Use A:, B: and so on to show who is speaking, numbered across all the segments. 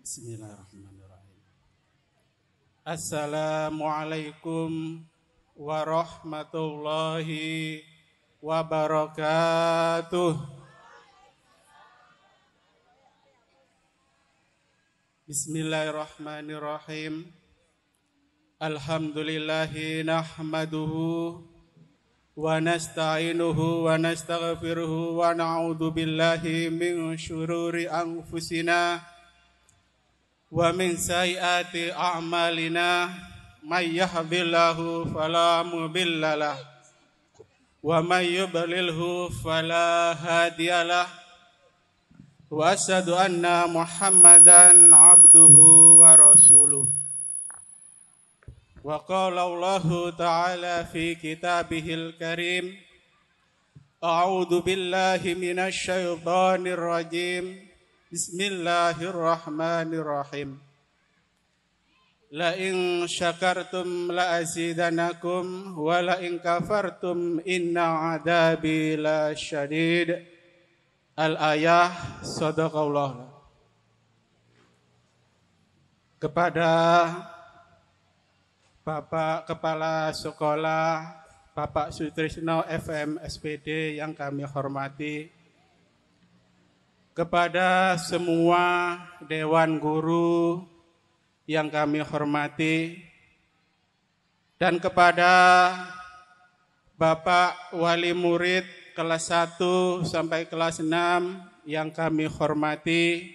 A: Bismillahirrahmanirrahim. Assalamualaikum warahmatullahi wabarakatuh. Bismillahirrahmanirrahim. Alhamdulillahi nahmaduhu wa nasta'inuhu wa nastaghfiruhu wa na'udzu billahi min syururi anfusina ومن سيئات أعمالنا من يهد الله فلا مضل له ومن يضلله فلا هادي له وأشهد أن محمدا عبده ورسوله وقال الله تعالى في كتابه الكريم أعوذ بالله من الشيطان الرجيم Bismillahirrahmanirrahim. La in syakartum la azidanakum wa la in kafartum inna adabi la syadid. Al ayah sadaqallah. Kepada Bapak Kepala Sekolah Bapak Sutrisno FM SPD yang kami hormati, kepada semua dewan guru yang kami hormati dan kepada Bapak wali murid kelas 1 sampai kelas 6 yang kami hormati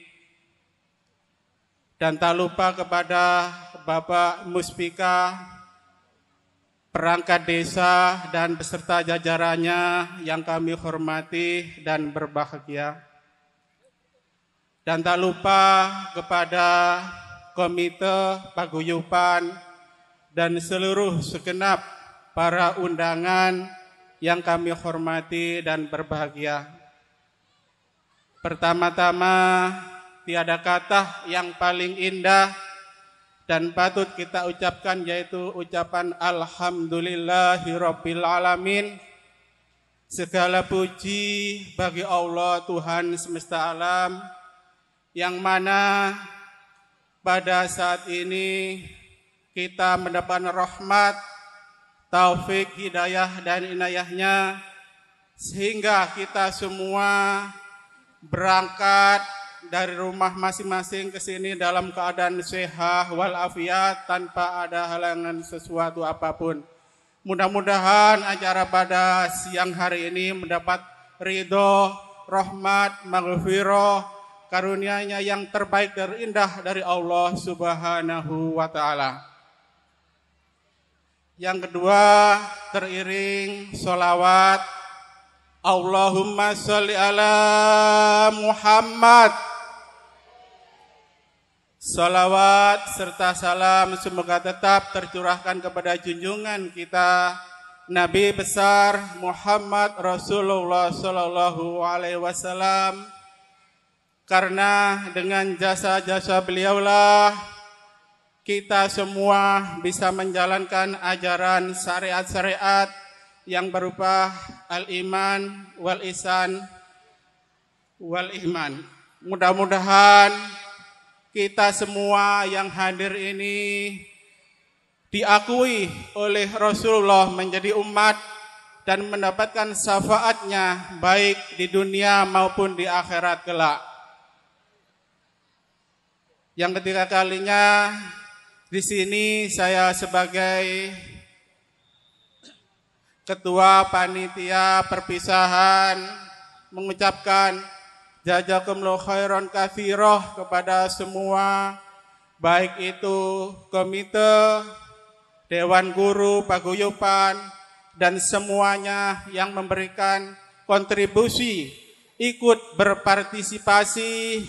A: dan tak lupa kepada Bapak Muspika perangkat desa dan peserta jajarannya yang kami hormati dan berbahagia. Dan tak lupa kepada Komite Paguyupan dan seluruh segenap para undangan yang kami hormati dan berbahagia. Pertama-tama, tiada kata yang paling indah dan patut kita ucapkan yaitu ucapan Alhamdulillahirrabbilalamin. Segala puji bagi Allah Tuhan semesta alam yang mana pada saat ini kita mendapat rahmat, taufik, hidayah dan inayahnya sehingga kita semua berangkat dari rumah masing-masing ke sini dalam keadaan sehat walafiat tanpa ada halangan sesuatu apapun. Mudah-mudahan acara pada siang hari ini mendapat ridho, rahmat, maghfirah, karunia-Nya yang terbaik dan indah dari Allah Subhanahu wa taala. Yang kedua, teriring solawat Allahumma sholli ala Muhammad. Salawat serta salam semoga tetap tercurahkan kepada junjungan kita Nabi besar Muhammad Rasulullah Sallallahu Alaihi Wasallam karena dengan jasa-jasa beliaulah kita semua bisa menjalankan ajaran syariat-syariat yang berupa al-iman wal isan wal iman. Mudah-mudahan kita semua yang hadir ini diakui oleh Rasulullah menjadi umat dan mendapatkan syafaatnya baik di dunia maupun di akhirat kelak. Yang ketiga kalinya di sini saya sebagai Ketua Panitia Perpisahan mengucapkan jazakumullah khairan kafiroh kepada semua baik itu komite, dewan guru, paguyupan, dan semuanya yang memberikan kontribusi ikut berpartisipasi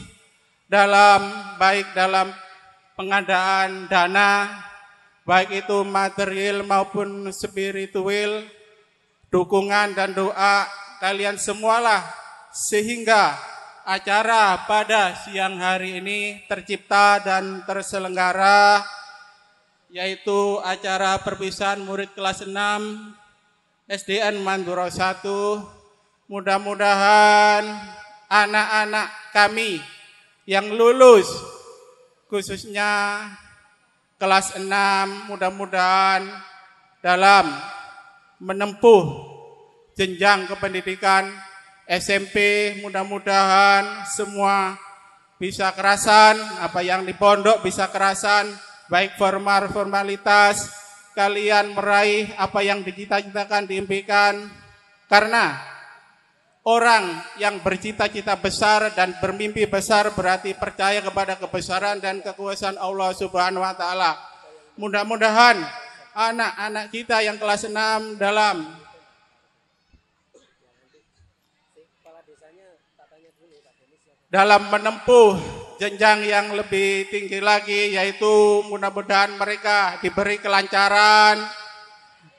A: dalam baik dalam pengadaan dana, baik itu material maupun spiritual, dukungan dan doa kalian semualah sehingga acara pada siang hari ini tercipta dan terselenggara yaitu acara perpisahan murid kelas 6 SDN Manduro 1 mudah-mudahan anak-anak kami yang lulus khususnya kelas 6 mudah-mudahan dalam menempuh jenjang kependidikan SMP mudah-mudahan semua bisa kerasan apa yang di pondok bisa kerasan baik formal formalitas kalian meraih apa yang dicita-citakan diimpikan karena Orang yang bercita-cita besar dan bermimpi besar berarti percaya kepada kebesaran dan kekuasaan Allah Subhanahu wa taala. Mudah-mudahan anak-anak kita yang kelas 6 dalam dalam menempuh jenjang yang lebih tinggi lagi yaitu mudah-mudahan mereka diberi kelancaran,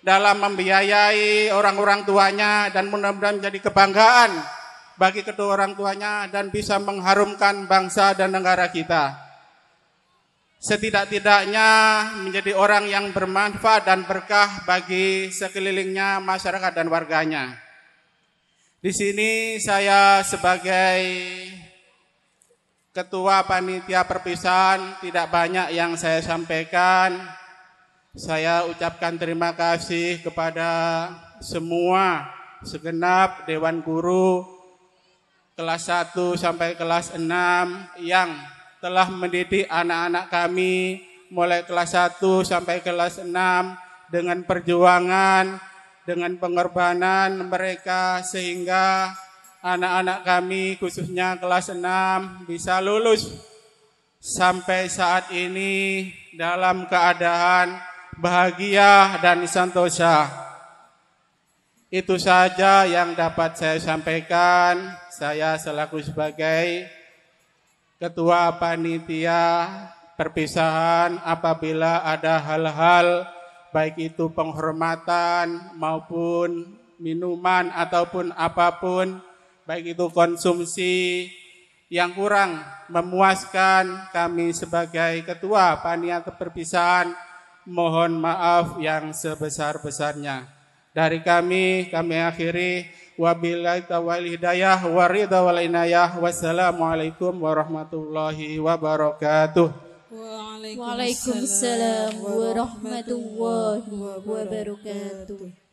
A: dalam membiayai orang-orang tuanya dan mudah-mudahan menjadi kebanggaan bagi kedua orang tuanya dan bisa mengharumkan bangsa dan negara kita. Setidak-tidaknya menjadi orang yang bermanfaat dan berkah bagi sekelilingnya masyarakat dan warganya. Di sini saya sebagai ketua panitia perpisahan tidak banyak yang saya sampaikan saya ucapkan terima kasih kepada semua segenap Dewan Guru kelas 1 sampai kelas 6 yang telah mendidik anak-anak kami mulai kelas 1 sampai kelas 6 dengan perjuangan, dengan pengorbanan mereka sehingga anak-anak kami khususnya kelas 6 bisa lulus sampai saat ini dalam keadaan bahagia, dan santosa. Itu saja yang dapat saya sampaikan. Saya selaku sebagai Ketua Panitia Perpisahan apabila ada hal-hal baik itu penghormatan maupun minuman ataupun apapun baik itu konsumsi yang kurang memuaskan kami sebagai ketua panitia perpisahan mohon maaf yang sebesar-besarnya. Dari kami, kami akhiri. Wabillahi tawal hidayah warida wal inayah. Wassalamualaikum warahmatullahi wabarakatuh. Waalaikumsalam warahmatullahi wabarakatuh.